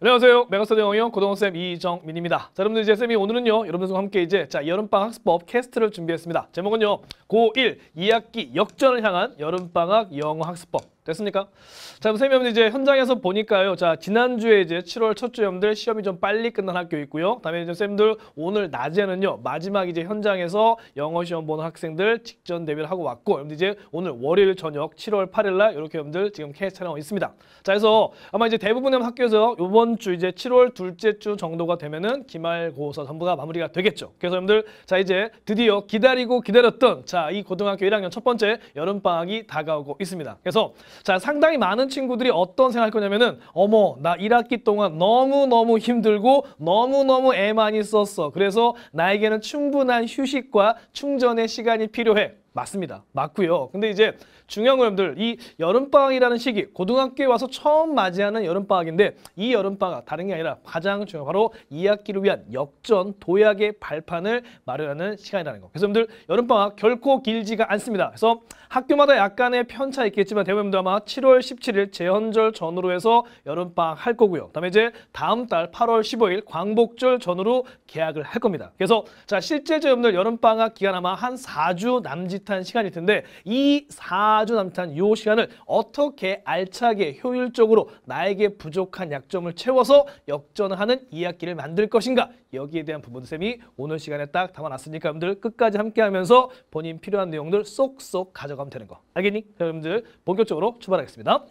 안녕하세요. 메가스터디 영영 고등학생 이정민입니다. 자, 여러분들 이제 쌤이 오늘은요. 여러분들과 함께 이제 자, 여름방학 학습법 캐스트를 준비했습니다. 제목은요. 고1 2학기 역전을 향한 여름방학 영어 학습법. 됐습니까? 자, 그럼 선생님 이제 현장에서 보니까요. 자, 지난주에 이제 7월 첫 주염들 시험이 좀 빨리 끝난 학교 있고요. 다음에 이제 쌤들 오늘 낮에는요. 마지막 이제 현장에서 영어 시험 보는 학생들 직전 대비를 하고 왔고 여러분들 이제 오늘 월요일 저녁 7월 8일 날 이렇게 여러분들 지금 캐스 촬영하고 있습니다. 자, 그래서 아마 이제 대부분의 학교에서 이번 주 이제 7월 둘째 주 정도가 되면은 기말고사 전부가 마무리가 되겠죠. 그래서 여러분들 자, 이제 드디어 기다리고 기다렸던 자, 이 고등학교 1학년 첫 번째 여름방학이 다가오고 있습니다. 그래서 자, 상당히 많은 친구들이 어떤 생각할 거냐면은 어머, 나 1학기 동안 너무너무 힘들고 너무너무 애 많이 썼어. 그래서 나에게는 충분한 휴식과 충전의 시간이 필요해. 맞습니다. 맞고요. 근데 이제 중요한 건 여러분들 이 여름방학이라는 시기 고등학교에 와서 처음 맞이하는 여름방학인데 이 여름방학 다른 게 아니라 가장 중요한 바로 2학기를 위한 역전 도약의 발판을 마련하는 시간이라는 거. 그래서 여러분들 여름방학 결코 길지가 않습니다. 그래서 학교마다 약간의 편차 있겠지만 대부분 아마 7월 17일 재헌절 전후로 해서 여름방학 할 거고요. 그다음에 이제 다음 달 8월 15일 광복절 전후로 개학을 할 겁니다. 그래서 자 실제 여러분들 여름방학 기간 아마 한 4주 남짓 비슷한 시간일 텐데 이 4주 남짓한 요 시간을 어떻게 알차게 효율적으로 나에게 부족한 약점을 채워서 역전 하는 2학기를 만들 것인가 여기에 대한 부분 쌤이 오늘 시간에 딱 담아놨으니까 여러분들 끝까지 함께하면서 본인 필요한 내용들 쏙쏙 가져가면 되는 거 알겠니? 여러분들 본격적으로 출발하겠습니다.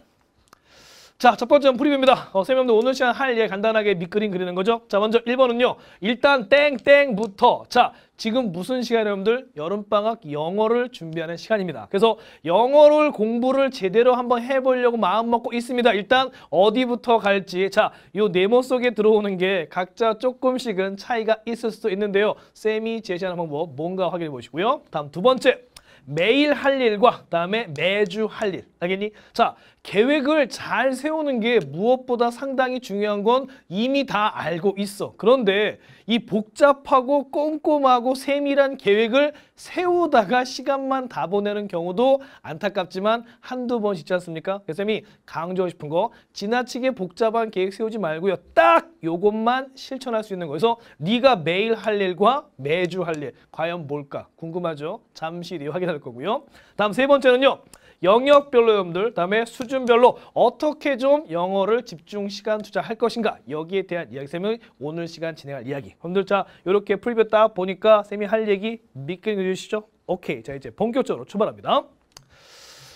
자, 첫 번째는 프리뷰입니다. 어, 세명도 오늘 시간 할예 간단하게 밑그림 그리는 거죠. 자, 먼저 1번은요. 일단 땡땡부터. 자, 지금 무슨 시간이에요, 여러분들? 여름방학 영어를 준비하는 시간입니다. 그래서 영어를 공부를 제대로 한번 해보려고 마음먹고 있습니다. 일단 어디부터 갈지. 자, 요 네모 속에 들어오는 게 각자 조금씩은 차이가 있을 수도 있는데요. 쌤이 제시하는 방법 뭐, 뭔가 확인해 보시고요. 다음 두 번째. 매일 할 일과 그다음에 매주 할 일. 알겠니? 자, 계획을 잘 세우는 게 무엇보다 상당히 중요한 건 이미 다 알고 있어. 그런데 이 복잡하고 꼼꼼하고 세밀한 계획을 세우다가 시간만 다 보내는 경우도 안타깝지만 한두 번씩 있지 않습니까? 교수님이 강조하고 싶은 거 지나치게 복잡한 계획 세우지 말고요. 딱 요것만 실천할 수 있는 거그래서 네가 매일 할 일과 매주 할 일 과연 뭘까 궁금하죠? 잠시 뒤 확인할 거고요. 다음 세 번째는요. 영역별로 여러분들 다음에 수준별로 어떻게 좀 영어를 집중 시간 투자할 것인가 여기에 대한 이야기 쌤이 오늘 시간 진행할 이야기 여러분들 자 이렇게 풀이뷰 따 보니까 쌤이 할 얘기 미끄러 주시죠 오케이 자 이제 본격적으로 출발합니다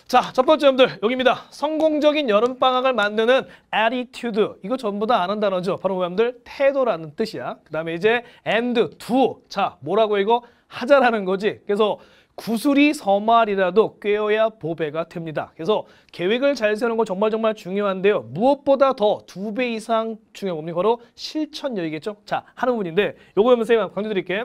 자, 첫 번째 여러분들 여기입니다. 성공적인 여름방학을 만드는 attitude. 이거 전부 다 아는 단어죠. 바로 여러분들 태도라는 뜻이야. 그 다음에 이제 and, do. 자, 뭐라고 이거? 하자라는 거지. 그래서 구슬이 서말이라도 꿰어야 보배가 됩니다. 그래서 계획을 잘 세우는 건 정말 정말 중요한데요. 무엇보다 더 두 배 이상 중요한 겁니다. 바로 실천력이겠죠. 자, 하는 부분인데 요거 선생님 강조 드릴게요.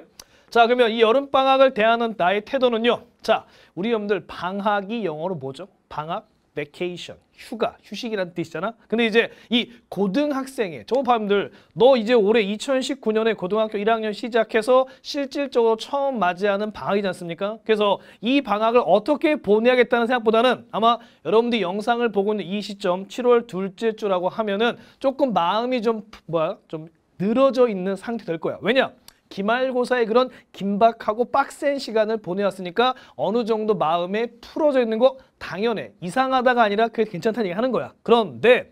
자, 그러면 이 여름방학을 대하는 나의 태도는요. 자, 우리 여러분들 방학이 영어로 뭐죠? 방학? vacation, 휴가, 휴식이라는 뜻이잖아. 근데 이제 이 고등학생의 조밥들 너 이제 올해 2019년에 고등학교 1학년 시작해서 실질적으로 처음 맞이하는 방학이지 않습니까? 그래서 이 방학을 어떻게 보내야겠다는 생각보다는 아마 여러분들이 영상을 보고 있는 이 시점 7월 둘째 주라고 하면은 조금 마음이 좀 뭐야? 좀 늘어져 있는 상태 될 거야. 왜냐? 기말고사의 그런 긴박하고 빡센 시간을 보내왔으니까 어느 정도 마음에 풀어져 있는 거 당연해. 이상하다가 아니라 그게 괜찮다는 얘기 하는 거야. 그런데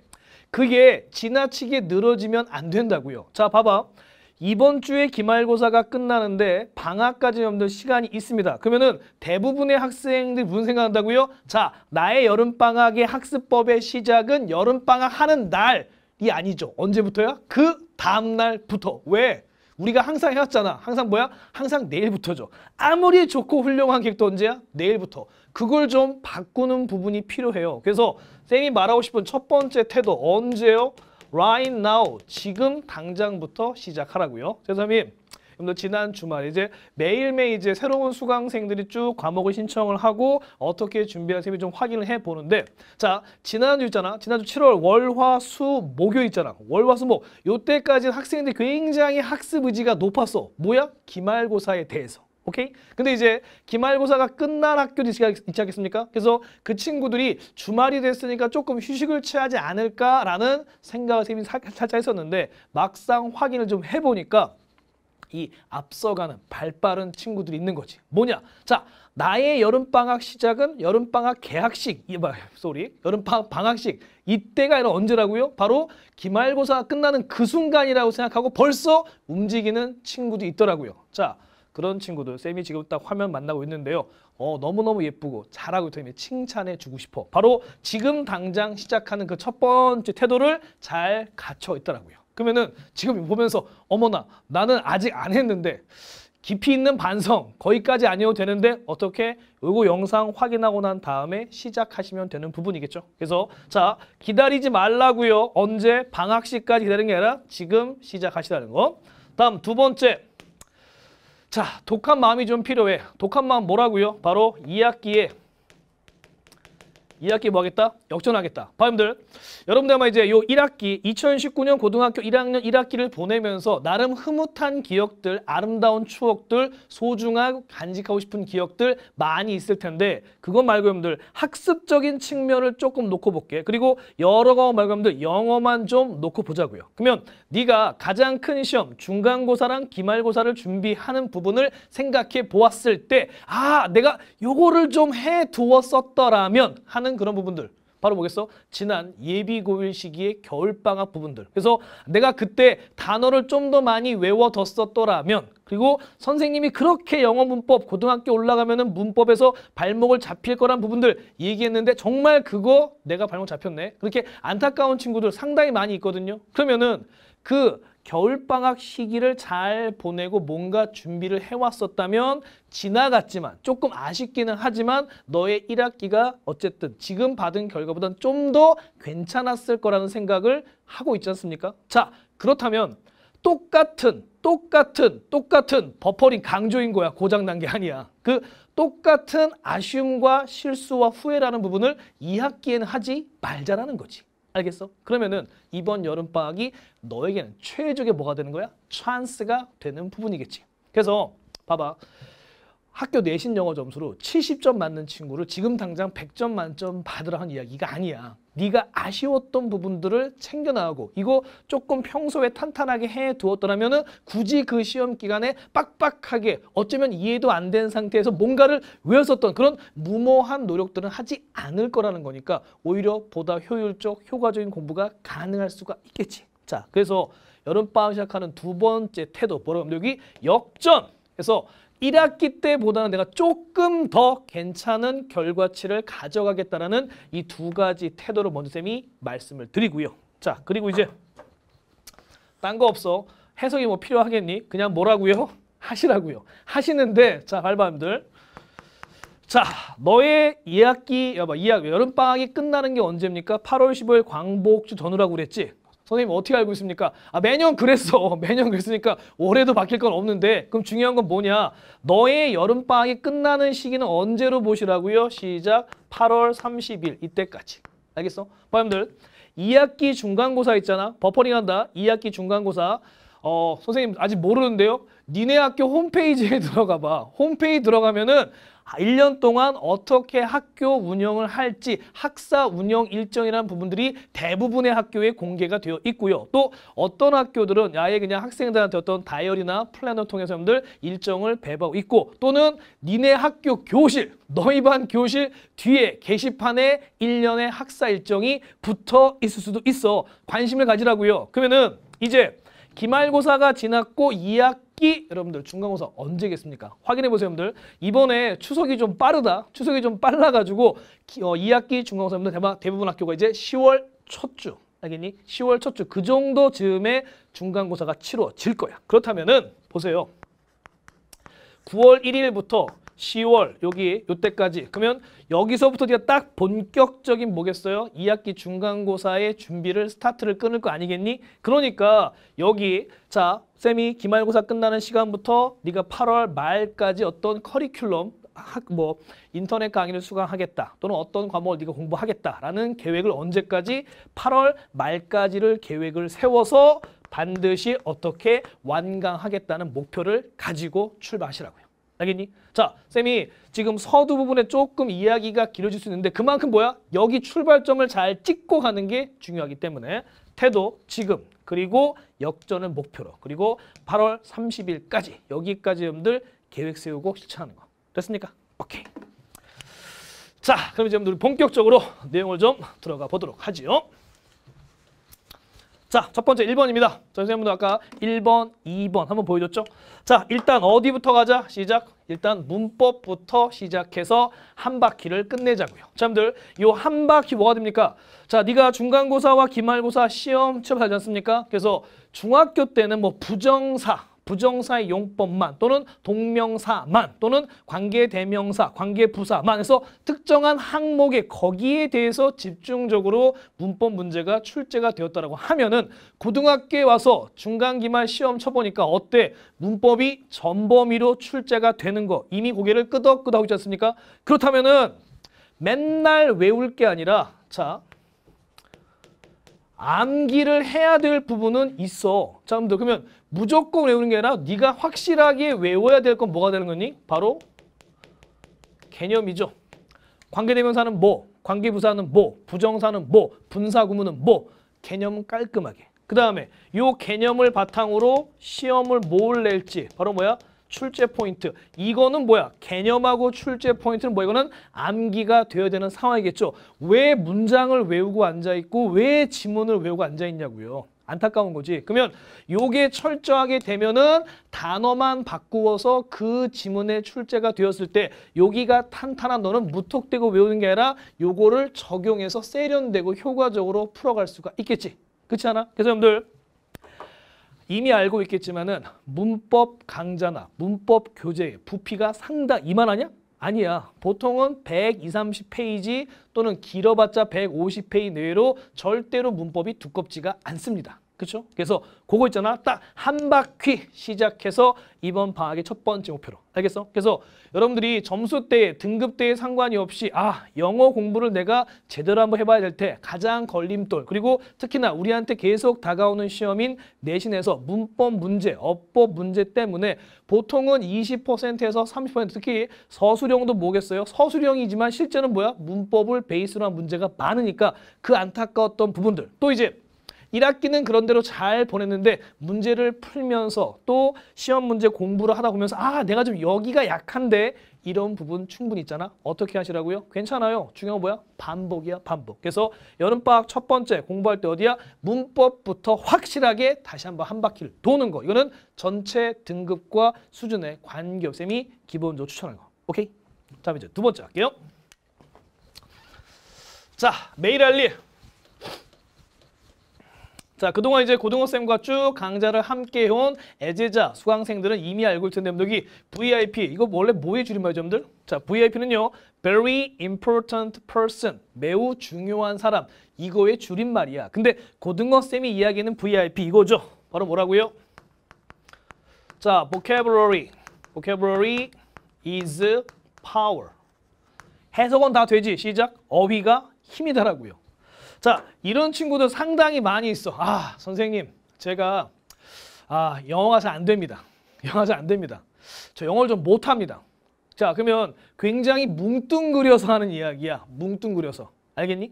그게 지나치게 늘어지면 안 된다고요. 자, 봐봐. 이번 주에 기말고사가 끝나는데 방학까지 넘는 시간이 있습니다. 그러면은 대부분의 학생들이 무슨 생각한다고요? 자, 나의 여름방학의 학습법의 시작은 여름방학 하는 날이 아니죠. 언제부터야? 그 다음날부터. 왜? 우리가 항상 해왔잖아. 항상 뭐야? 항상 내일부터죠. 아무리 좋고 훌륭한 계획도 언제야? 내일부터. 그걸 좀 바꾸는 부분이 필요해요. 그래서 쌤이 말하고 싶은 첫 번째 태도 언제요? Right now. 지금 당장부터 시작하라고요. 선생님 그러분 지난 주말 이제 매일매일 이제 새로운 수강생들이 쭉 과목을 신청을 하고 어떻게 준비하는지 좀 확인을 해 보는데 자 지난주 있잖아 지난주 7월 월화수 목요 있잖아 월화수 목 요때까지 학생들 이 굉장히 학습 의지가 높았어 뭐야 기말고사에 대해서 오케이? 근데 이제 기말고사가 끝난 학교도 있지 않겠습니까? 그래서 그 친구들이 주말이 됐으니까 조금 휴식을 취하지 않을까라는 생각을 선생님이 살짝 했었는데 막상 확인을 좀 해보니까 이 앞서가는 발빠른 친구들이 있는 거지. 뭐냐? 자, 나의 여름방학 시작은 여름방학 개학식, 이 말, 소리, 여름방학 식 이때가 아니라 언제라고요? 바로 기말고사 끝나는 그 순간이라고 생각하고 벌써 움직이는 친구도 있더라고요. 자, 그런 친구들 쌤이 지금 딱 화면 만나고 있는데요. 어, 너무너무 예쁘고 잘하고 있다며 칭찬해 주고 싶어. 바로 지금 당장 시작하는 그 첫 번째 태도를 잘 갖춰 있더라고요. 그러면은 지금 보면서 어머나 나는 아직 안 했는데 깊이 있는 반성 거기까지 아니어도 되는데 어떻게 요거 영상 확인하고 난 다음에 시작하시면 되는 부분이겠죠 그래서 자 기다리지 말라고요 언제 방학시까지 기다리는 게 아니라 지금 시작하시라는 거 다음 두 번째 자 독한 마음이 좀 필요해 독한 마음 뭐라고요 바로 2학기에 2학기 뭐 하겠다? 역전하겠다. 바람들 여러분들 아마 이제 요 1학기 2019년 고등학교 1학년 1학기를 보내면서 나름 흐뭇한 기억들, 아름다운 추억들, 소중하고 간직하고 싶은 기억들 많이 있을 텐데 그것 말고 여러분들 학습적인 측면을 조금 놓고 볼게. 그리고 여러 과목 말고 여러분들 영어만 좀 놓고 보자고요. 그러면 네가 가장 큰 시험, 중간고사랑 기말고사를 준비하는 부분을 생각해 보았을 때 아, 내가 요거를 좀 해 두었었더라면 하는 하는 그런 부분들 바로 뭐겠어? 지난 예비고일 시기의 겨울방학 부분들. 그래서 내가 그때 단어를 좀 더 많이 외워뒀었더라면 그리고 선생님이 그렇게 영어 문법 고등학교 올라가면 은 문법에서 발목을 잡힐 거란 부분들 얘기했는데 정말 그거 내가 발목 잡혔네. 그렇게 안타까운 친구들 상당히 많이 있거든요. 그러면은 그 겨울방학 시기를 잘 보내고 뭔가 준비를 해왔었다면 지나갔지만 조금 아쉽기는 하지만 너의 1학기가 어쨌든 지금 받은 결과보다는 좀 더 괜찮았을 거라는 생각을 하고 있지 않습니까? 자 그렇다면 똑같은 똑같은 똑같은 버퍼링 강조인 거야 고장난 게 아니야 그 똑같은 아쉬움과 실수와 후회라는 부분을 2학기에는 하지 말자라는 거지 알겠어? 그러면은 이번 여름방학이 너에게는 최적의 뭐가 되는 거야? 찬스가 되는 부분이겠지. 그래서 봐봐. 학교 내신 영어 점수로 70점 맞는 친구를 지금 당장 100점 만점 받으라 는 이야기가 아니야. 네가 아쉬웠던 부분들을 챙겨나가고 이거 조금 평소에 탄탄하게 해두었더라면 굳이 그 시험 기간에 빡빡하게 어쩌면 이해도 안 된 상태에서 뭔가를 외웠었던 그런 무모한 노력들은 하지 않을 거라는 거니까 오히려 보다 효율적, 효과적인 공부가 가능할 수가 있겠지. 자, 그래서 여름방학 시작하는 두 번째 태도, 뭐라고 하면 여기 역전! 그래서 1학기 때보다는 내가 조금 더 괜찮은 결과치를 가져가겠다라는 이 두 가지 태도를 먼저 쌤이 말씀을 드리고요. 자, 그리고 이제 딴 거 없어. 해석이 뭐 필요하겠니? 그냥 뭐라고요? 하시라고요. 하시는데 자, 발바람들 자, 너의 2학기, 여봐, 2학, 여름방학이 끝나는 게 언제입니까? 8월 15일 광복주 전후라고 그랬지? 선생님 어떻게 알고 있습니까? 아, 매년 그랬어. 매년 그랬으니까 올해도 바뀔 건 없는데 그럼 중요한 건 뭐냐? 너의 여름방학이 끝나는 시기는 언제로 보시라고요? 시작 8월 30일 이때까지. 알겠어? 여러분들 2학기 중간고사 있잖아. 버퍼링 한다. 2학기 중간고사. 어, 선생님 아직 모르는데요. 니네 학교 홈페이지에 들어가 봐. 홈페이지 들어가면은 1년 동안 어떻게 학교 운영을 할지 학사 운영 일정이라는 부분들이 대부분의 학교에 공개가 되어 있고요. 또 어떤 학교들은 아예 그냥 학생들한테 어떤 다이어리나 플래너 통해서 여러분들 일정을 배부하고 있고 또는 니네 학교 교실, 너희 반 교실 뒤에 게시판에 1년의 학사 일정이 붙어 있을 수도 있어. 관심을 가지라고요. 그러면은 이제 기말고사가 지났고 2학 특히 여러분들 중간고사 언제겠습니까? 확인해보세요 여러분들 이번에 추석이 좀 빠르다 추석이 좀 빨라가지고 어, 2학기 중간고사 여러분들 대마, 대부분 학교가 이제 10월 첫 주 알겠니? 10월 첫 주 그 정도 즈음에 중간고사가 치러질 거야 그렇다면은 보세요 9월 1일부터 10월 여기 요때까지 그러면 여기서부터 네가 딱 본격적인 뭐겠어요? 2학기 중간고사의 준비를 스타트를 끊을 거 아니겠니? 그러니까 여기 자 쌤이 기말고사 끝나는 시간부터 네가 8월 말까지 어떤 커리큘럼 학 뭐 인터넷 강의를 수강하겠다 또는 어떤 과목을 네가 공부하겠다라는 계획을 언제까지 8월 말까지를 계획을 세워서 반드시 어떻게 완강하겠다는 목표를 가지고 출발하시라고요. 알겠니? 자, 쌤이 지금 서두 부분에 조금 이야기가 길어질 수 있는데 그만큼 뭐야? 여기 출발점을 잘 찍고 가는 게 중요하기 때문에 태도, 지금, 그리고 역전을 목표로 그리고 8월 30일까지 여기까지 여러분들 계획 세우고 실천하는 거. 됐습니까? 오케이. 자, 그럼 이제 여러분들 본격적으로 내용을 좀 들어가 보도록 하지요. 자, 첫 번째 1번입니다. 선생님도 아까 1번, 2번 한번 보여줬죠? 자, 일단 어디부터 가자? 시작. 일단 문법부터 시작해서 한 바퀴를 끝내자고요. 참들 요 한 바퀴 뭐가 됩니까? 자, 네가 중간고사와 기말고사 시험 취업하지 않습니까? 그래서 중학교 때는 뭐 부정사 부정사의 용법만 또는 동명사만 또는 관계대명사, 관계부사만 해서 특정한 항목에 거기에 대해서 집중적으로 문법 문제가 출제가 되었다고 하면은 고등학교에 와서 중간기말 시험 쳐보니까 어때? 문법이 전범위로 출제가 되는 거 이미 고개를 끄덕끄덕 하고 있지 않습니까? 그렇다면은 맨날 외울 게 아니라 자 암기를 해야 될 부분은 있어. 자, 여러분들 그러면 무조건 외우는 게 아니라 네가 확실하게 외워야 될 건 뭐가 되는 거니? 바로 개념이죠. 관계대명사는 뭐, 관계부사는 뭐, 부정사는 뭐, 분사구문은 뭐, 개념 깔끔하게. 그 다음에 요 개념을 바탕으로 시험을 뭘 낼지 바로 뭐야? 출제 포인트. 이거는 뭐야? 개념하고 출제 포인트는 뭐 이거는 암기가 되어야 되는 상황이겠죠. 왜 문장을 외우고 앉아있고 왜 지문을 외우고 앉아있냐고요. 안타까운 거지. 그러면 요게 철저하게 되면은 단어만 바꾸어서 그 지문의 출제가 되었을 때 여기가 탄탄한 너는 무턱대고 외우는 게 아니라 요거를 적용해서 세련되고 효과적으로 풀어갈 수가 있겠지. 그렇지 않아? 그래서 여러분들 이미 알고 있겠지만은 문법 강좌나 문법 교재의 부피가 상당 이만하냐? 아니야. 보통은 100, 2, 30페이지 또는 길어봤자 150페이지 내외로 절대로 문법이 두껍지가 않습니다. 그렇죠? 그래서 그거 있잖아. 딱 한 바퀴 시작해서 이번 방학의 첫 번째 목표로. 알겠어? 그래서 여러분들이 점수 때, 등급 때에 상관이 없이 아, 영어 공부를 내가 제대로 한번 해봐야 될 때 가장 걸림돌 그리고 특히나 우리한테 계속 다가오는 시험인 내신에서 문법 문제, 어법 문제 때문에 보통은 20%에서 30% 특히 서술형도 뭐겠어요? 서술형이지만 실제는 뭐야? 문법을 베이스로 한 문제가 많으니까 그 안타까웠던 부분들 또 이제 1학기는 그런대로 잘 보냈는데 문제를 풀면서 또 시험 문제 공부를 하다 보면서 아 내가 좀 여기가 약한데 이런 부분 충분히 있잖아. 어떻게 하시라고요? 괜찮아요. 중요한 거 뭐야? 반복이야, 반복. 그래서 여름방학 첫 번째 공부할 때 어디야? 문법부터 확실하게 다시 한번 한 바퀴를 도는 거. 이거는 전체 등급과 수준의 관계쌤이 기본적으로 추천한 거. 오케이? 자, 이제 두 번째 할게요. 자, 메일 알림. 자, 그동안 이제 고등어쌤과 쭉 강좌를 함께 해온 애제자, 수강생들은 이미 알고 있을 텐데 여기 VIP, 이거 원래 뭐의 줄임말이죠, 여러분들? 자, VIP는요, very important person, 매우 중요한 사람, 이거의 줄임말이야. 근데 고등어쌤이 이야기는 VIP 이거죠. 바로 뭐라고요? 자, vocabulary, vocabulary is power. 해석은 다 되지, 시작. 어휘가 힘이다라고요. 자, 이런 친구들 상당히 많이 있어. 아, 선생님, 제가 아, 영어가잘 안 됩니다. 영어가잘 안 됩니다. 저 영어를 좀 못합니다. 자, 그러면 굉장히 뭉뚱그려서 하는 이야기야. 뭉뚱그려서. 알겠니?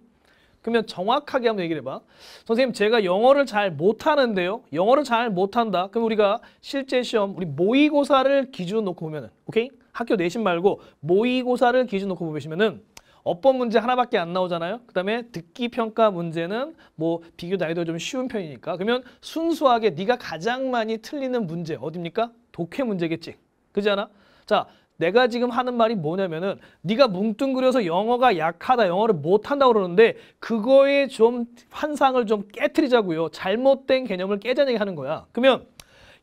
그러면 정확하게 한번 얘기를 해봐. 선생님 제가 영어를 잘 못하는데요. 영어를 잘 못한다. 그럼 우리가 실제 시험, 우리 모의고사를 기준 으로 놓고 보면은 오케이? 학교 내신 말고 모의고사를 기준 으로 놓고 보시면은 어법 문제 하나밖에 안 나오잖아요. 그다음에 듣기 평가 문제는 뭐 비교 난이도 좀 쉬운 편이니까. 그러면 순수하게 네가 가장 많이 틀리는 문제 어딥니까? 독해 문제겠지. 그지 않아? 자, 내가 지금 하는 말이 뭐냐면은 네가 뭉뚱그려서 영어가 약하다, 영어를 못한다 그러는데 그거에 좀 환상을 좀 깨뜨리자고요. 잘못된 개념을 깨자는 얘기 하는 거야. 그러면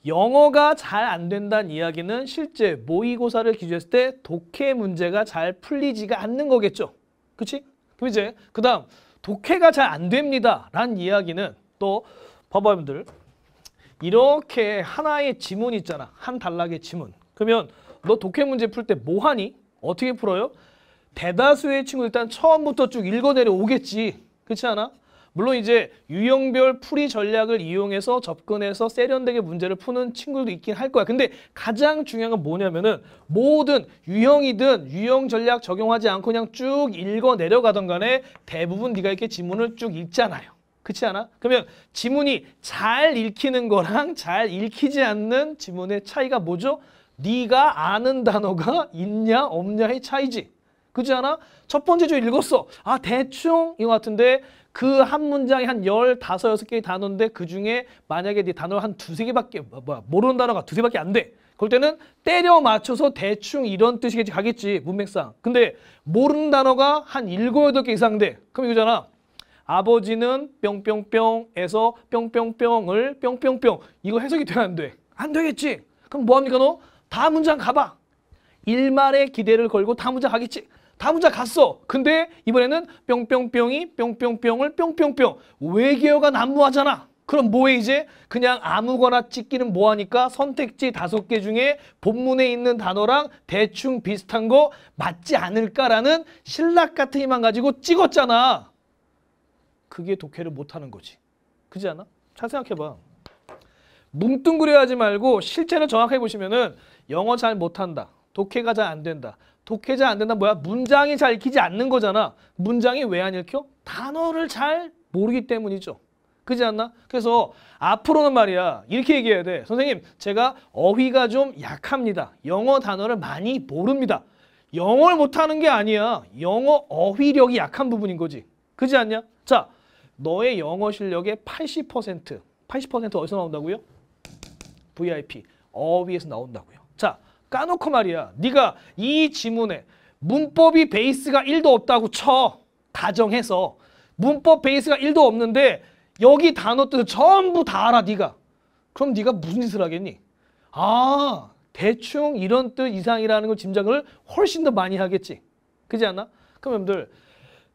영어가 잘 안 된다는 이야기는 실제 모의고사를 기준했을 때 독해 문제가 잘 풀리지가 않는 거겠죠. 그치? 그럼 이제 그 다음 독해가 잘 안 됩니다. 라는 이야기는 또 봐봐 여러분들 이렇게 하나의 지문 있잖아. 한 단락의 지문. 그러면 너 독해 문제 풀 때뭐 하니? 어떻게 풀어요? 대다수의 친구 일단 처음부터 쭉 읽어내려 오겠지. 그렇지 않아? 물론 이제 유형별 풀이 전략을 이용해서 접근해서 세련되게 문제를 푸는 친구도 들 있긴 할 거야. 근데 가장 중요한 건 뭐냐면은 모든 유형이든 유형 전략 적용하지 않고 그냥 쭉 읽어 내려가던 간에 대부분 네가 이렇게 지문을 쭉 읽잖아요. 그렇지 않아? 그러면 지문이 잘 읽히는 거랑 잘 읽히지 않는 지문의 차이가 뭐죠? 네가 아는 단어가 있냐 없냐의 차이지. 그지 않아? 첫 번째 줄 읽었어. 아 대충 이거 같은데 그 한 문장에 한열 다섯 여섯 개의 단어인데 그중에 만약에 네 단어 한 두세 개밖에 뭐야 뭐, 모르는 단어가 두세 밖에 안 돼. 그럴 때는 때려 맞춰서 대충 이런 뜻이겠지 가겠지 문맥상. 근데 모르는 단어가 한 일곱 여덟 개 이상 돼. 그럼 이거잖아. 아버지는 뿅뿅뿅에서 뿅뿅뿅을 뿅뿅뿅 이거 해석이 돼야 안 돼? 안 되겠지. 그럼 뭐합니까 너? 다 문장 가봐. 일말의 기대를 걸고 다 문장 가겠지. 다문자 갔어. 근데 이번에는 뿅뿅뿅이 뿅뿅뿅을 뿅뿅뿅 외계어가 난무하잖아. 그럼 뭐해 이제 그냥 아무거나 찍기는 뭐하니까 선택지 다섯 개 중에 본문에 있는 단어랑 대충 비슷한 거 맞지 않을까라는 신락 같은 힘만 가지고 찍었잖아. 그게 독해를 못하는 거지. 그지 않아? 잘 생각해봐. 뭉뚱그려 하지 말고 실제는 정확하게 보시면은 영어 잘 못한다. 독해가 잘 안 된다. 독해 잘 안 된다 뭐야? 문장이 잘 읽히지 않는 거잖아. 문장이 왜 안 읽혀? 단어를 잘 모르기 때문이죠. 그지 않나? 그래서 앞으로는 말이야 이렇게 얘기해야 돼. 선생님 제가 어휘가 좀 약합니다. 영어 단어를 많이 모릅니다. 영어를 못하는 게 아니야. 영어 어휘력이 약한 부분인 거지. 그지 않냐? 자, 너의 영어 실력의 80% 80% 어디서 나온다고요? VIP 어휘에서 나온다고요. 자, 까놓고 말이야. 네가 이 지문에 문법이 베이스가 1도 없다고 쳐. 가정해서. 문법 베이스가 1도 없는데 여기 단어 들을 전부 다 알아 네가. 그럼 네가 무슨 짓을 하겠니? 아 대충 이런 뜻 이상이라는 걸 짐작을 훨씬 더 많이 하겠지. 그지 않나? 그럼 여러분들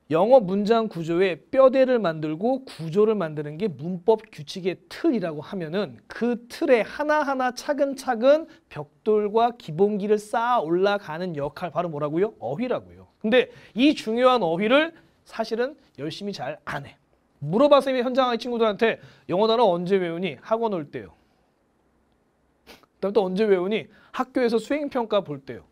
영어 문장 구조의 뼈대를 만들고 구조를 만드는 게 문법 규칙의 틀이라고 하면은 그 틀에 하나하나 차근차근 벽돌과 기본기를 쌓아 올라가는 역할 바로 뭐라고요? 어휘라고요. 근데 이 중요한 어휘를 사실은 열심히 잘 안 해. 물어봐서 봤 현장의 친구들한테 영어 단어 언제 외우니? 학원 올 때요. 그다음 또 언제 외우니? 학교에서 수행평가 볼 때요.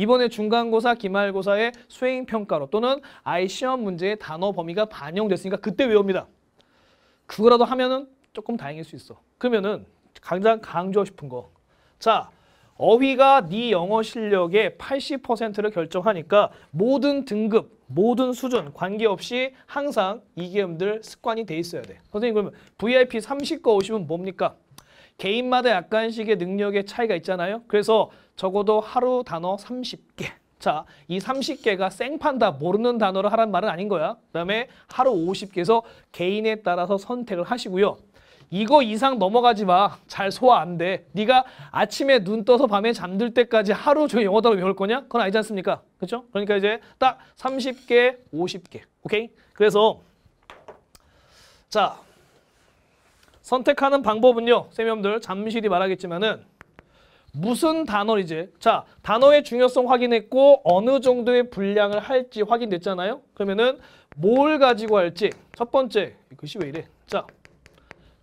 이번에 중간고사, 기말고사의 수행평가로 또는 아이 시험 문제의 단어 범위가 반영됐으니까 그때 외웁니다. 그거라도 하면은 조금 다행일 수 있어. 그러면은 가장 강조하고 싶은 거. 자, 어휘가 네 영어 실력의 80%를 결정하니까 모든 등급, 모든 수준 관계없이 항상 이 개음들 습관이 돼 있어야 돼. 선생님 그러면 VIP 30거 오시면 뭡니까? 개인마다 약간씩의 능력의 차이가 있잖아요. 그래서 적어도 하루 단어 30개. 자, 이 30개가 생판 다 모르는 단어를 하란 말은 아닌 거야. 그다음에 하루 50개에서 개인에 따라서 선택을 하시고요. 이거 이상 넘어가지 마. 잘 소화 안 돼. 네가 아침에 눈 떠서 밤에 잠들 때까지 하루 종일 영어 단어 배울 거냐? 그건 아니지 않습니까? 그렇죠? 그러니까 이제 딱 30개, 50개. 오케이? 그래서 자, 선택하는 방법은요. 선생님들 잠시 뒤 말하겠지만은 무슨 단어를 이제 자 단어의 중요성 확인했고 어느 정도의 분량을 할지 확인됐잖아요. 그러면은 뭘 가지고 할지 첫 번째 글씨 왜 이래? 자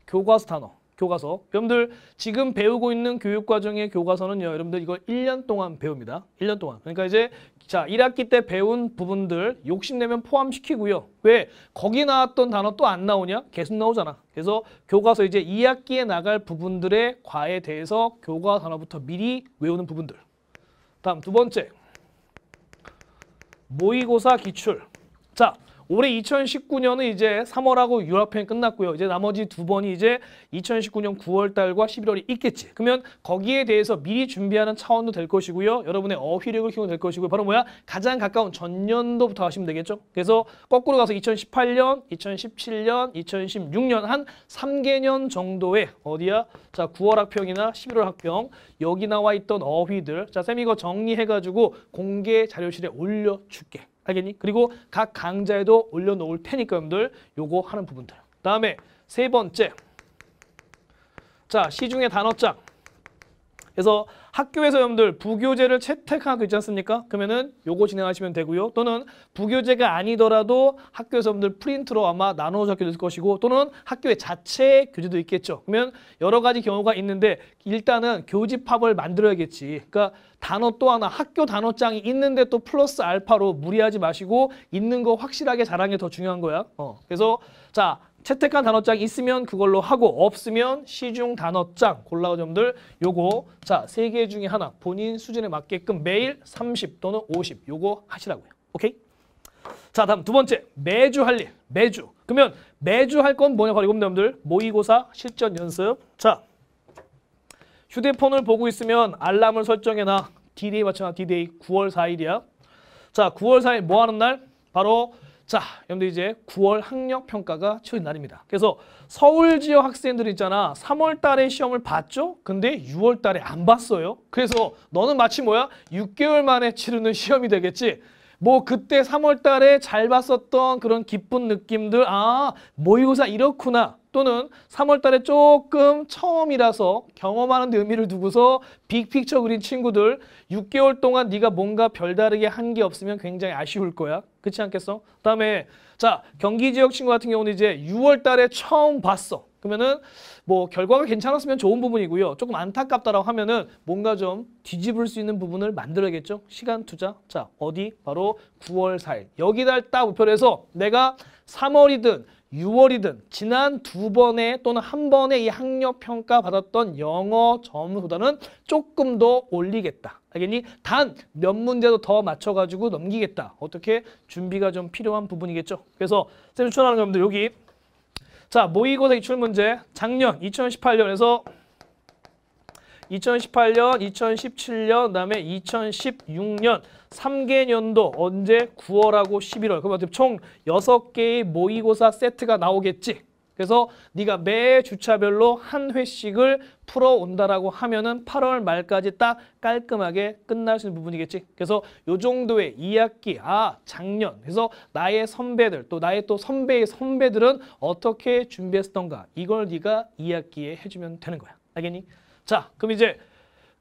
교과서 단어 교과서 여러분들 지금 배우고 있는 교육 과정의 교과서는요 여러분들 이거 1년 동안 배웁니다. 1년 동안 그러니까 이제 자, 1학기 때 배운 부분들 욕심내면 포함시키고요. 왜? 거기 나왔던 단어 또 안 나오냐? 계속 나오잖아. 그래서 교과서 이제 2학기에 나갈 부분들의 과에 대해서 교과 단어부터 미리 외우는 부분들. 다음 두 번째. 모의고사 기출. 자, 올해 2019년은 이제 3월하고 유럽행 끝났고요. 이제 나머지 두 번이 이제 2019년 9월 달과 11월이 있겠지. 그러면 거기에 대해서 미리 준비하는 차원도 될 것이고요. 여러분의 어휘력을 키우면 될 것이고요. 바로 뭐야? 가장 가까운 전년도부터 하시면 되겠죠. 그래서 거꾸로 가서 2018년, 2017년, 2016년 한 3개년 정도에 어디야? 자, 9월 학평이나 11월 학평 여기 나와 있던 어휘들 자, 쌤 이거 정리해가지고 공개 자료실에 올려줄게. 알겠니? 그리고 각 강좌에도 올려놓을 테니까 여러분들 요거 하는 부분들. 다음에 세 번째. 자, 시중의 단어장. 그래서 학교에서 여러분들 부교재를 채택하나 있지 않습니까? 그러면은 요거 진행하시면 되고요. 또는 부교재가 아니더라도 학교에서 여러분들 프린트로 아마 나눠서 학교 있을 것이고 또는 학교의 자체 교재도 있겠죠. 그러면 여러 가지 경우가 있는데 일단은 교집합을 만들어야겠지. 그러니까 단어 또 하나 학교 단어장이 있는데 또 플러스 알파로 무리하지 마시고 있는 거 확실하게 자랑이 더 중요한 거야. 어. 그래서 자 채택한 단어장 있으면 그걸로 하고 없으면 시중 단어장 골라온 점들 요거 자세 개 중에 하나 본인 수준에 맞게끔 매일 30 또는 50 요거 하시라고요. 오케이? 자 다음 두 번째 매주 할 일 매주 그러면 매주 할 건 뭐냐 바로 이겁니다 여러분들 모의고사 실전 연습 자 휴대폰을 보고 있으면 알람을 설정해놔 디데이 맞춰놔 디데이 9월 4일이야 자 9월 4일 뭐 하는 날? 바로 자, 여러분들 이제 9월 학력 평가가 치러진 날입니다. 그래서 서울 지역 학생들 있잖아. 3월 달에 시험을 봤죠? 근데 6월 달에 안 봤어요. 그래서 너는 마치 뭐야? 6개월 만에 치르는 시험이 되겠지. 뭐 그때 3월 달에 잘 봤었던 그런 기쁜 느낌들 아 모의고사 이렇구나 또는 3월 달에 조금 처음이라서 경험하는 데 의미를 두고서 빅픽처 그린 친구들 6개월 동안 네가 뭔가 별다르게 한 게 없으면 굉장히 아쉬울 거야. 그렇지 않겠어? 그다음에 자 경기 지역 친구 같은 경우는 이제 6월 달에 처음 봤어. 그러면은 뭐 결과가 괜찮았으면 좋은 부분이고요. 조금 안타깝다라고 하면은 뭔가 좀 뒤집을 수 있는 부분을 만들어야겠죠. 시간 투자. 자, 어디? 바로 9월 4일. 여기달딱 목표로 해서 내가 3월이든 6월이든 지난 두번에 또는 한번에이 학력 평가 받았던 영어 점수보다는 조금 더 올리겠다. 알겠니? 단 몇 문제도 더 맞춰가지고 넘기겠다. 어떻게 준비가 좀 필요한 부분이겠죠. 그래서 쌤 추천하는 겁니다. 여기 자 모의고사 기출문제 작년 2018년에서 2018년, 2017년, 그다음에 2016년 3개년도 언제 9월하고 11월. 그럼 총 6개의 모의고사 세트가 나오겠지. 그래서 네가 매 주차별로 한 회씩을 풀어온다라고 하면은 8월 말까지 딱 깔끔하게 끝날 수 있는 부분이겠지. 그래서 요 정도의 2학기, 아 작년, 그래서 나의 선배들, 또 나의 또 선배의 선배들은 어떻게 준비했던가 이걸 네가 2학기에 해주면 되는 거야. 알겠니? 자, 그럼 이제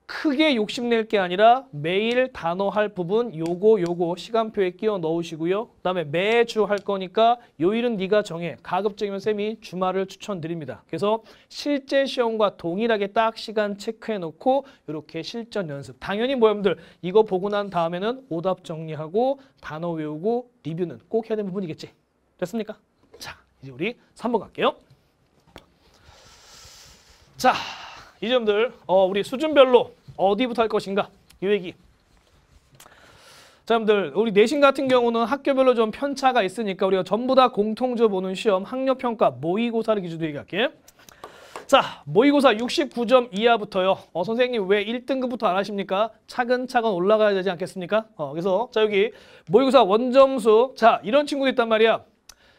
크게 욕심낼 게 아니라 매일 단어 할 부분 요거 요거 시간표에 끼워 넣으시고요. 그다음에 매주 할 거니까 요일은 네가 정해. 가급적이면 쌤이 주말을 추천드립니다. 그래서 실제 시험과 동일하게 딱 시간 체크해 놓고 이렇게 실전 연습. 당연히 뭐 여러분들 이거 보고 난 다음에는 오답 정리하고 단어 외우고 리뷰는 꼭 해야 되는 부분이겠지. 됐습니까? 자, 이제 우리 3번 갈게요. 자, 이 점들 어, 우리 수준별로 어디부터 할 것인가 이 얘기 자, 여러분들 우리 내신 같은 경우는 학교별로 좀 편차가 있으니까 우리가 전부 다공통적으로 보는 시험 학력평가 모의고사를 기준으로 얘기할게 요자 모의고사 69점 이하부터요 어, 선생님 왜 1등급부터 안 하십니까? 차근차근 올라가야 되지 않겠습니까? 어, 그래서 자 여기 모의고사 원점수 자 이런 친구도 있단 말이야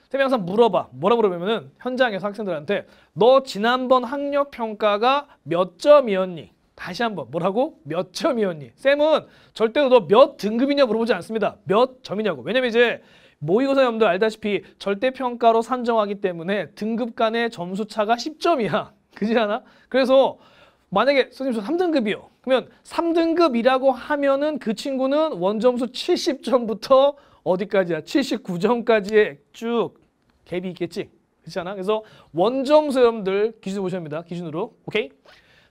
쌤이 항상 물어봐. 뭐라 물어보면은 현장에서 학생들한테 너 지난번 학력 평가가 몇 점이었니? 다시 한번 뭐라고? 몇 점이었니? 쌤은 절대로 너 몇 등급이냐 물어보지 않습니다. 몇 점이냐고. 왜냐면 이제 모의고사 여러분들 알다시피 절대평가로 산정하기 때문에 등급 간의 점수 차가 10점이야. 그지 않아? 그래서 만약에 선생님 저 3등급이요. 그러면 3등급이라고 하면은 그 친구는 원점수 70점부터 어디까지야? 79점까지의 쭉 갭이 있겠지. 그렇지않아 그래서 원점수 염들 기준 보셔야합니다 기준으로. 오케이?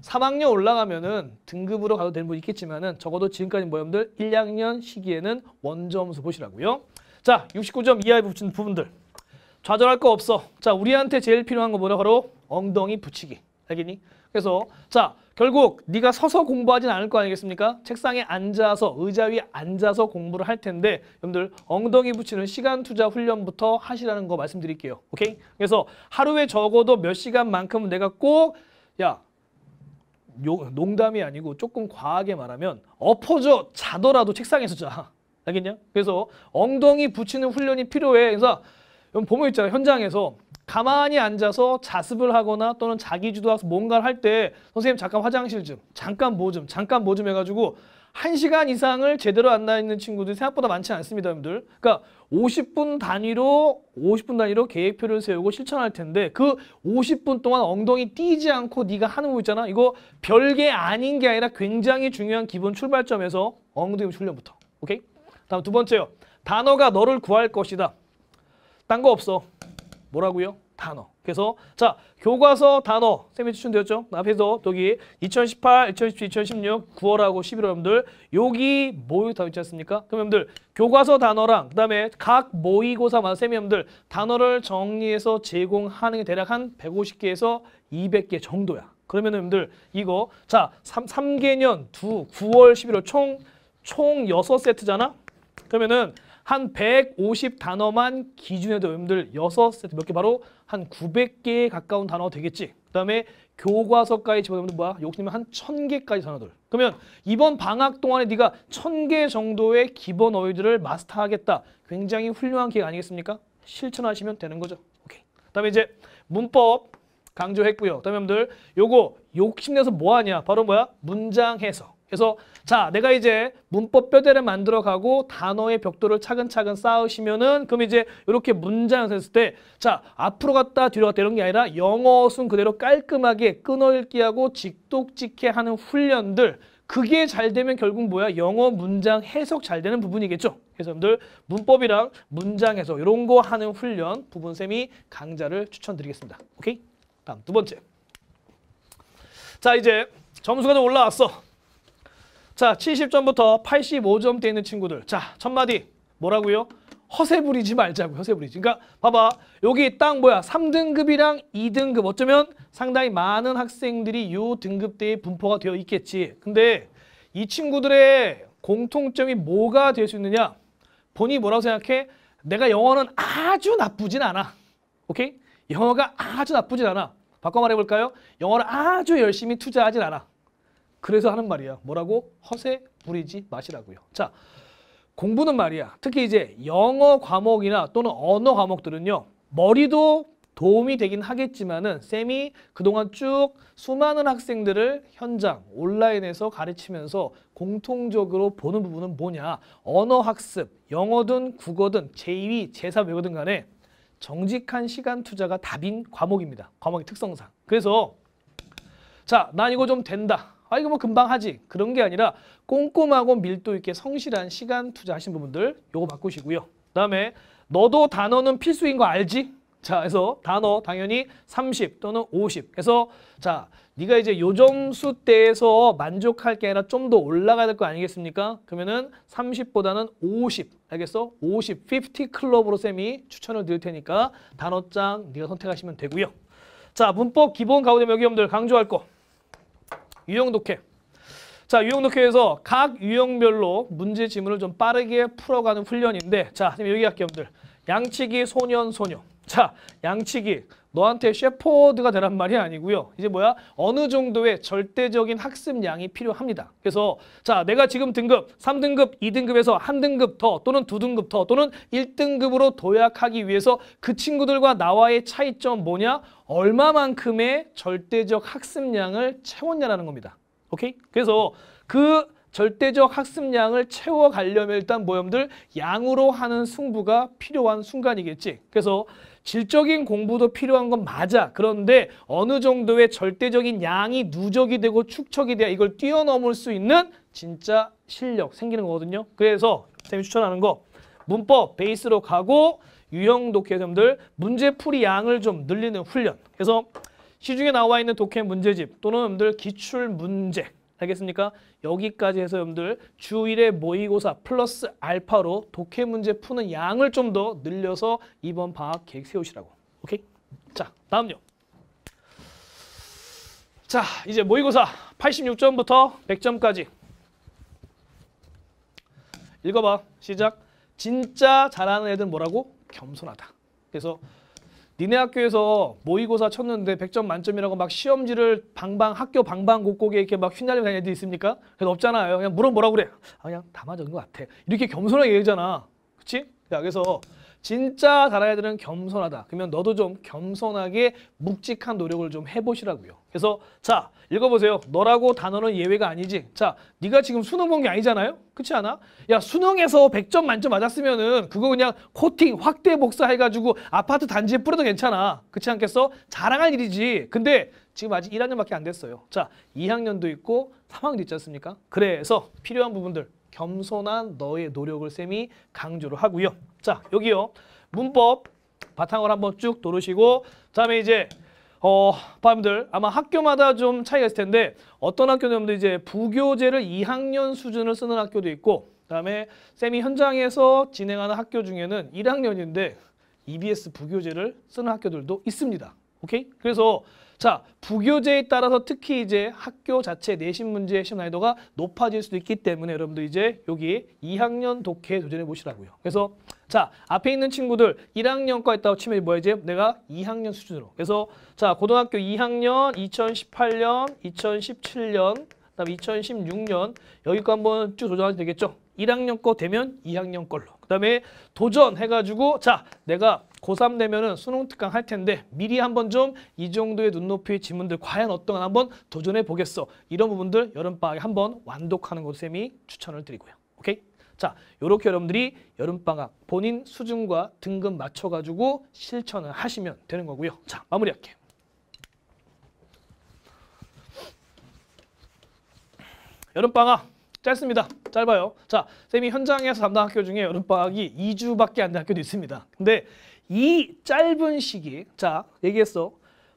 3학년 올라가면은 등급으로 가도 되는 분 있겠지만은 적어도 지금까지 모형들 1학년 시기에는 원점수 보시라고요. 자, 69점 이하에 붙인 부분들. 좌절할 거 없어. 자, 우리한테 제일 필요한 거뭐냐 바로 엉덩이 붙이기. 알겠니? 그래서 자 결국 네가 서서 공부하진 않을 거 아니겠습니까? 책상에 앉아서 의자 위에 앉아서 공부를 할 텐데 여러분들 엉덩이 붙이는 시간 투자 훈련부터 하시라는 거 말씀드릴게요. 오케이? 그래서 하루에 적어도 몇 시간만큼은 내가 꼭 야 농담이 아니고 조금 과하게 말하면 엎어져 자더라도 책상에서 자. 알겠냐? 그래서 엉덩이 붙이는 훈련이 필요해. 그래서 보면 있잖아 현장에서 가만히 앉아서 자습을 하거나 또는 자기주도해서 뭔가를 할 때 선생님 잠깐 화장실 좀, 잠깐 뭐 좀, 잠깐 뭐 좀 해가지고 한시간 이상을 제대로 안나 있는 친구들이 생각보다 많지 않습니다, 여러분들. 그러니까 50분 단위로 50분 단위로 계획표를 세우고 실천할 텐데 그 50분 동안 엉덩이 뛰지 않고 네가 하는 거 있잖아. 이거 별게 아닌 게 아니라 굉장히 중요한 기본 출발점에서 엉덩이 훈련부터. 오케이? 다음 두 번째요. 단어가 너를 구할 것이다. 딴 거 없어. 뭐라고요? 단어. 그래서 자 교과서 단어 쌤이 추천되었죠. 그 앞에서 여기 2018, 2017, 2016, 9월하고 11월 여러분들 여기 모의 다 있지 않습니까? 그럼 여러분들 교과서 단어랑 그다음에 각 모의고사마다 쌤이 여러분들 단어를 정리해서 제공하는 게 대략 한 150개에서 200개 정도야. 그러면 여러분들 이거 자 3, 3개년 2, 9월, 11월 총총 총 6세트잖아. 그러면은 한 150단어만 기준에도 여러분들 6세트 몇 개 바로 한 900개에 가까운 단어 되겠지. 그다음에 교과서까지 집어넣으면 뭐야? 욕심이면 한 1000개까지 단어들. 그러면 이번 방학 동안에 네가 1000개 정도의 기본 어휘들을 마스터하겠다. 굉장히 훌륭한 기획 아니겠습니까? 실천하시면 되는 거죠. 오케이. 그다음에 이제 문법 강조했고요. 그다음에 여러분들 요거 욕심내서 뭐 하냐? 바로 뭐야? 문장 해석. 그래서 자 내가 이제 문법 뼈대를 만들어 가고 단어의 벽돌을 차근차근 쌓으시면은 그럼 이제 이렇게 문장 썼을때자 앞으로 갔다 뒤로 갔다 이런 게 아니라 영어 순 그대로 깔끔하게 끊어 읽기하고 직독직해 하는 훈련들 그게 잘 되면 결국 뭐야? 영어 문장 해석 잘 되는 부분이겠죠. 그래서 여러분들 문법이랑 문장 해석 이런 거 하는 훈련 부분쌤이 강좌를 추천드리겠습니다. 오케이? 다음 두 번째. 자 이제 점수가 좀 올라왔어. 자, 70점부터 85점대 있는 친구들. 자, 첫마디 뭐라고요? 허세 부리지 말자고 허세 부리지. 그러니까 봐봐. 여기 딱 뭐야? 3등급이랑 2등급 어쩌면 상당히 많은 학생들이 요 등급대에 분포가 되어 있겠지. 근데 이 친구들의 공통점이 뭐가 될 수 있느냐? 본인이 뭐라고 생각해? 내가 영어는 아주 나쁘진 않아. 오케이? 영어가 아주 나쁘진 않아. 바꿔 말해볼까요? 영어를 아주 열심히 투자하진 않아. 그래서 하는 말이야. 뭐라고? 허세 부리지 마시라고요. 자, 공부는 말이야. 특히 이제 영어 과목이나 또는 언어 과목들은요. 머리도 도움이 되긴 하겠지만은 쌤이 그동안 쭉 수많은 학생들을 현장 온라인에서 가르치면서 공통적으로 보는 부분은 뭐냐 언어 학습 영어든 국어든 제2위 제3 외거든 간에 정직한 시간 투자가 답인 과목입니다 과목의 특성상 그래서 자난 이거 좀 된다 아 이거 뭐 금방 하지 그런 게 아니라 꼼꼼하고 밀도 있게 성실한 시간 투자하신 부분들 요거 바꾸시고요. 그다음에 너도 단어는 필수인 거 알지? 자 그래서 단어 당연히 30 또는 50 그래서 자 네가 이제 요 점수 대에서 만족할 게 아니라 좀 더 올라가야 될 거 아니겠습니까? 그러면은 30보다는 50 알겠어? 50, 50 클럽으로 쌤이 추천을 드릴 테니까 단어장 네가 선택하시면 되고요. 자 문법 기본 가운데 명기음들 강조할 거 유형 독해. 자, 유형 독해에서 각 유형별로 문제 지문을 좀 빠르게 풀어가는 훈련인데 자, 여기 할게요, 들 양치기, 소년, 소녀. 자, 양치기. 너한테 셰퍼드가 되란 말이 아니고요. 이제 뭐야? 어느 정도의 절대적인 학습량이 필요합니다. 그래서 자 내가 지금 등급 3등급, 2등급에서 한 등급 더 또는 두 등급 더 또는 1등급으로 도약하기 위해서 그 친구들과 나와의 차이점 뭐냐? 얼마만큼의 절대적 학습량을 채웠냐라는 겁니다. 오케이? 그래서 그 절대적 학습량을 채워가려면 일단 모험들 양으로 하는 승부가 필요한 순간이겠지. 그래서 질적인 공부도 필요한 건 맞아. 그런데 어느 정도의 절대적인 양이 누적이 되고 축척이 돼야 이걸 뛰어넘을 수 있는 진짜 실력 생기는 거거든요. 그래서 쌤이 추천하는 거 문법 베이스로 가고 유형 독해 점들 문제풀이 양을 좀 늘리는 훈련. 그래서 시중에 나와 있는 독해 문제집 또는 여러분들 기출 문제 알겠습니까? 여기까지 해서 여러분들 주일의 모의고사 플러스 알파로 독해 문제 푸는 양을 좀 더 늘려서 이번 방학 계획 세우시라고. 오케이? 자, 다음요. 자, 이제 모의고사 86점부터 100점까지. 읽어봐. 시작. 진짜 잘하는 애들 뭐라고? 겸손하다. 그래서 니네 학교에서 모의고사 쳤는데 100점 만점이라고 막 시험지를 방방 학교 방방 곳곳에 이렇게 막휘날리는 애들 있습니까? 그래도 없잖아요. 그냥 물어보라 그래. 아, 그냥 다 맞은 것 같아. 이렇게 겸손하게 얘기잖아. 그치? 야, 그래서 진짜 다라이들은 겸손하다. 그러면 너도 좀 겸손하게 묵직한 노력을 좀 해보시라고요. 그래서 자 읽어보세요. 너라고 단어는 예외가 아니지. 자 네가 지금 수능 본 게 아니잖아요. 그렇지 않아? 야 수능에서 100점 만점 맞았으면은 그거 그냥 코팅 확대 복사해가지고 아파트 단지에 뿌려도 괜찮아. 그렇지 않겠어? 자랑할 일이지. 근데 지금 아직 1학년밖에 안 됐어요. 자 2학년도 있고 3학년도 있지 않습니까? 그래서 필요한 부분들 겸손한 너의 노력을 쌤이 강조를 하고요. 자, 여기요. 문법 바탕을 한번 쭉 도르시고 다음에 이제 어, 여러분들 아마 학교마다 좀 차이가 있을 텐데 어떤 학교는 이제 부교재를 2학년 수준을 쓰는 학교도 있고 그다음에 쌤이 현장에서 진행하는 학교 중에는 1학년인데 EBS 부교재를 쓰는 학교들도 있습니다. 오케이? 그래서 자 부교재에 따라서 특히 이제 학교 자체 내신 문제의 시험 난이도가 높아질 수도 있기 때문에 여러분들 이제 여기 2학년 독해 도전해 보시라고요. 그래서 자, 앞에 있는 친구들 1학년과 있다고 치면 뭐야지? 내가 2학년 수준으로. 그래서 자, 고등학교 2학년, 2018년, 2017년, 그다음에 2016년 여기 거 한번 쭉도전하면 되겠죠? 1학년 거 되면 2학년 걸로. 그다음에 도전 해가지고 자, 내가 고3 되면은 수능 특강 할 텐데 미리 한번 좀 이 정도의 눈높이의 지문들 과연 어떤 걸 한번 도전해 보겠어. 이런 부분들 여름방학에 한번 완독하는 것을 쌤이 추천을 드리고요. 오케이? 자, 요렇게 여러분들이 여름방학 본인 수준과 등급 맞춰가지고 실천을 하시면 되는 거고요. 자, 마무리할게요. 여름방학 짧습니다. 짧아요. 자, 쌤이 현장에서 담당 학교 중에 여름방학이 2주밖에 안 된 학교도 있습니다. 근데 이 짧은 시기, 자, 얘기했어.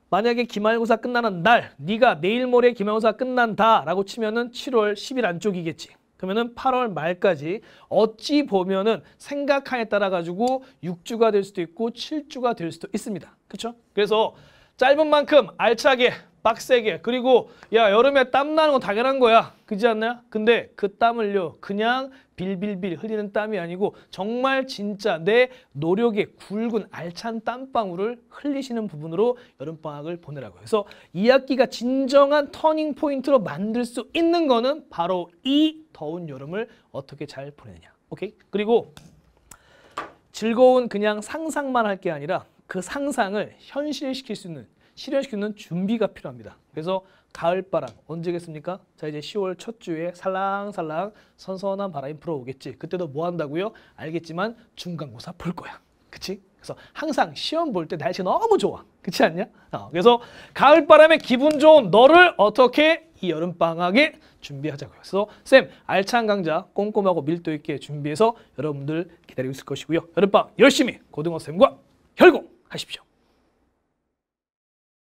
만약에 기말고사 끝나는 날, 네가 내일 모레 기말고사 끝난다라고 치면은 7월 10일 안쪽이겠지. 그러면은 8월 말까지 어찌 보면은 생각하에 따라 가지고 6주가 될 수도 있고 7주가 될 수도 있습니다. 그렇죠? 그래서 짧은 만큼 알차게 빡세게 그리고 야 여름에 땀 나는 건 당연한 거야. 그지 않나요? 근데 그 땀을요 그냥 빌빌빌 흐리는 땀이 아니고 정말 진짜 내 노력의 굵은 알찬 땀방울을 흘리시는 부분으로 여름방학을 보내라고 해서 2학기가 진정한 터닝 포인트로 만들 수 있는 거는 바로 이 더운 여름을 어떻게 잘 보내느냐. 오케이? 그리고 즐거운 그냥 상상만 할 게 아니라 그 상상을 현실시킬 수 있는 실현시키는 준비가 필요합니다. 그래서 가을바람 언제겠습니까? 자 이제 10월 첫 주에 살랑살랑 선선한 바람이 불어오겠지. 그때도 뭐 한다고요? 알겠지만 중간고사 볼 거야. 그치? 그래서 항상 시험 볼 때 날씨가 너무 좋아. 그치 않냐? 어, 그래서 가을바람에 기분 좋은 너를 어떻게 이 여름방학에 준비하자고요. 그래서 쌤 알찬 강좌 꼼꼼하고 밀도 있게 준비해서 여러분들 기다리고 있을 것이고요. 여름방학 열심히 고등어쌤과 결공하십시오.